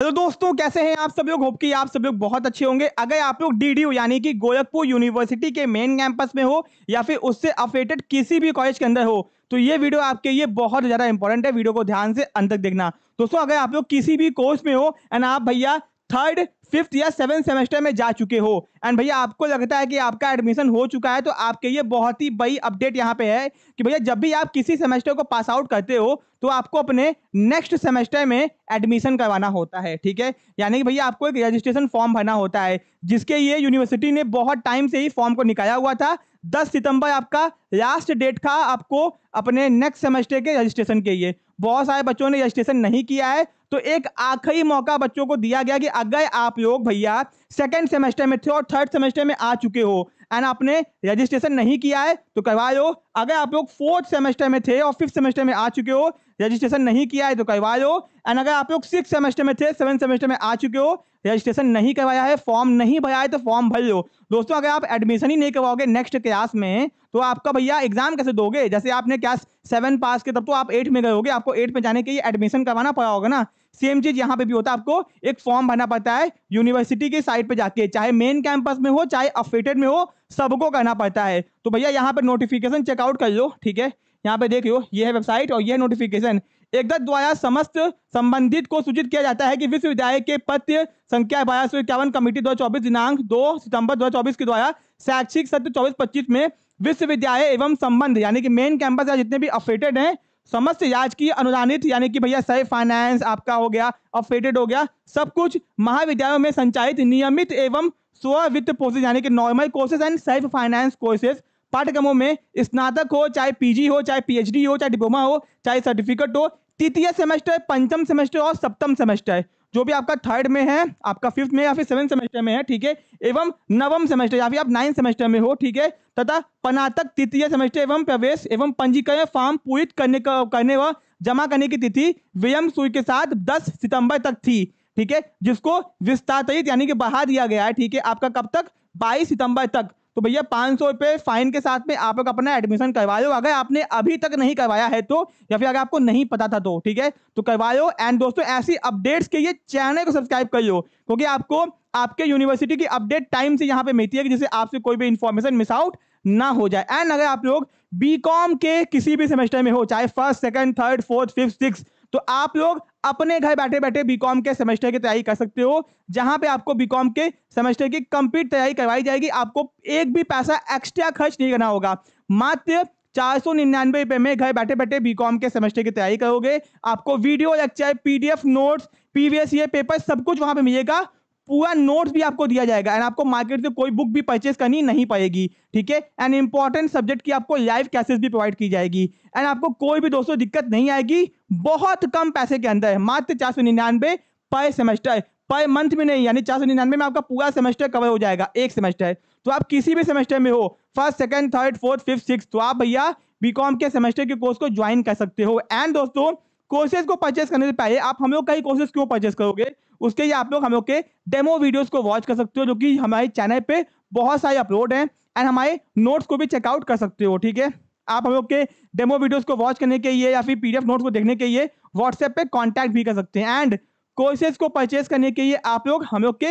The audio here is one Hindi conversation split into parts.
तो दोस्तों कैसे हैं आप सब लोग होप कि आप सब लोग बहुत अच्छे होंगे अगर आप लोग डी यानी कि गोरखपुर यूनिवर्सिटी के मेन कैंपस में हो या फिर उससे अफेटेड किसी भी कॉलेज के अंदर हो तो ये वीडियो आपके लिए बहुत ज़्यादा इंपॉर्टेंट है वीडियो को ध्यान से अंत तक देखना दोस्तों अगर आप लोग किसी भी कोर्स में हो एंड आप भैया थर्ड फिफ्थ या सेवन सेमेस्टर में जा चुके हो एंड भैया आपको लगता है कि आपका एडमिशन हो चुका है तो आपके लिए बहुत ही बड़ी अपडेट यहाँ पे है कि भैया जब भी आप किसी सेमेस्टर को पास आउट करते हो तो आपको अपने नेक्स्ट सेमेस्टर में एडमिशन करवाना होता है ठीक है यानी कि भैया आपको एक रजिस्ट्रेशन फॉर्म भरना होता है जिसके लिए यूनिवर्सिटी ने बहुत टाइम से ही फॉर्म को निकाला हुआ था दस सितंबर आपका लास्ट डेट था आपको अपने नेक्स्ट सेमेस्टर के रजिस्ट्रेशन के लिए बहुत सारे बच्चों ने रजिस्ट्रेशन नहीं किया है तो एक आखिरी मौका बच्चों को दिया गया कि अगर आप लोग भैया सेकेंड सेमेस्टर में थे और थर्ड सेमेस्टर में आ चुके हो एंड आपने रजिस्ट्रेशन नहीं किया है तो लो अगर आप लोग फोर्थ सेमेस्टर में थे और फिफ्थ सेमेस्टर में आ चुके हो रजिस्ट्रेशन नहीं किया है तो लो एंड अगर आप लोग सिक्स सेमेस्टर में थे सेवन सेमेस्टर में आ चुके हो रजिस्ट्रेशन नहीं करवाया है फॉर्म नहीं भरा है तो फॉर्म भर लो दोस्तों अगर आप एडमिशन ही नहीं करवाओगे नेक्स्ट क्लास में तो आपका भैया एग्जाम कैसे दोगे जैसे आपने क्लास सेवन पास किया तब तो आप एट में गए आपको एट में जाने के लिए एडमिशन करवाना पड़ा होगा ना सेम चीज यहाँ पे भी होता है आपको एक फॉर्म भरना पड़ता है यूनिवर्सिटी के साइट पे जाके चाहे मेन कैंपस में हो चाहे अफेटेड में हो सबको कहना पड़ता है तो भैया यहाँ पर नोटिफिकेशन चेकआउट कर लो ठीक है यहाँ पे देख लो ये है वेबसाइट और यह नोटिफिकेशन एकदत द्वारा समस्त संबंधित को सूचित किया जाता है कि विश्वविद्यालय के पत्र संख्या बारह सौ इक्यावन कमेटी दो चौबीस दिनांक दो सितंबर दो चौबीस के द्वारा शैक्षिक सत्र चौबीस पच्चीस में विश्वविद्यालय एवं संबंध यानी कि मेन कैंपस या जितने भी अफेटेड हैं समस्त राजकीय अनुदानित यानी कि भैया सही फाइनेंस आपका हो गया अफेटेड हो गया सब कुछ महाविद्यालयों में संचालित नियमित एवं सोलह वित्त कोर्सेज यानी कि normal courses and self finance courses पाठ्यक्रमों में स्नातक हो चाहे पीजी हो चाहे पीएचडी हो चाहे डिप्लोमा हो चाहे सर्टिफिकेट हो तृतीय सेमेस्टर पंचम सेमेस्टर और सप्तम सेमेस्टर जो भी आपका थर्ड में है आपका फिफ्थ में या फिर सेवन सेमेस्टर में है ठीक है एवं नवम सेमेस्टर या फिर आप नाइन्थ सेमेस्टर में हो ठीक है तथा पनातक तृतीय सेमेस्टर एवं प्रवेश एवं पंजीकरण फॉर्म पूरी करने का करने व जमा करने की तिथि व्ययम सुई के साथ दस सितंबर तक थी ठीक है जिसको विस्तारित यानी कि बढ़ा दिया गया है ठीक है आपका कब तक बाईस सितंबर तक तो भैया पाँच सौ रुपए फाइन के साथ में आप लोग अपना एडमिशन करवा लो अगर आपने अभी तक नहीं करवाया है तो या फिर अगर आपको नहीं पता था तो ठीक है तो करवा लो एंड दोस्तों ऐसी अपडेट्स के लिए चैनल को सब्सक्राइब कर लो क्योंकि आपको आपके यूनिवर्सिटी की अपडेट टाइम से यहाँ पे मिलती है जिससे आपसे कोई भी इन्फॉर्मेशन मिस आउट ना हो जाए एंड अगर आप लोग बी के किसी भी सेमेस्टर में हो चाहे first second third fourth fifth six तो आप लोग अपने घर बैठे बैठे बीकॉम के सेमेस्टर की तैयारी कर सकते हो जहां पे आपको बीकॉम के सेमेस्टर की कंप्लीट तैयारी करवाई जाएगी आपको एक भी पैसा एक्स्ट्रा खर्च नहीं करना होगा मात्र चार सौ निन्यानवे रुपये में घर बैठे बैठे बीकॉम के सेमेस्टर की तैयारी करोगे आपको वीडियो लेक्चर पीडीएफ नोट्स पीवीएस ये पेपर सब कुछ वहां पर मिलेगा पूरा नोट्स भी आपको दिया जाएगा एंड आपको मार्केट से कोई बुक भी परचेस करनी नहीं पड़ेगी ठीक है एंड इंपॉर्टेंट सब्जेक्ट की आपको लाइव क्लासेस भी प्रोवाइड की जाएगी एंड आपको कोई भी दोस्तों दिक्कत नहीं आएगी बहुत कम पैसे के अंदर मात्र चार सौ निन्यानवे पर सेमेस्टर पर मंथ में नहीं यानी चार सौ निन्यानवे में आपका पूरा सेमेस्टर कवर हो जाएगा एक सेमेस्टर तो आप किसी भी सेमेस्टर में हो first second third fourth fifth six तो आप भैया बीकॉम के सेमेस्टर के कोर्स को ज्वाइन कर सकते हो एंड दोस्तों कोर्सेज को परचेस करने से पहले आप हम लोग का ही कोर्सेज क्यों परचेस करोगे उसके लिए आप लोग हम लोग के डेमो वीडियोस को वॉच कर सकते हो जो कि हमारे चैनल पे बहुत सारे अपलोड हैं एंड हमारे नोट्स को भी चेकआउट कर सकते हो ठीक है आप हम लोग के डेमो वीडियोस को वॉच करने के लिए या फिर पीडीएफ नोट्स को देखने के लिए व्हाट्सएप पे कॉन्टैक्ट भी कर सकते हैं एंड कोर्सेज को परचेज करने के लिए आप लोग हम लोग के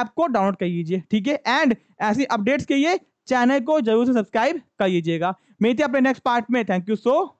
ऐप को डाउनलोड कर लीजिए ठीक है एंड ऐसी अपडेट्स के लिए चैनल को जरूर से सब्सक्राइब कर लीजिएगा मिलते थी अपने नेक्स्ट पार्ट में थैंक यू सो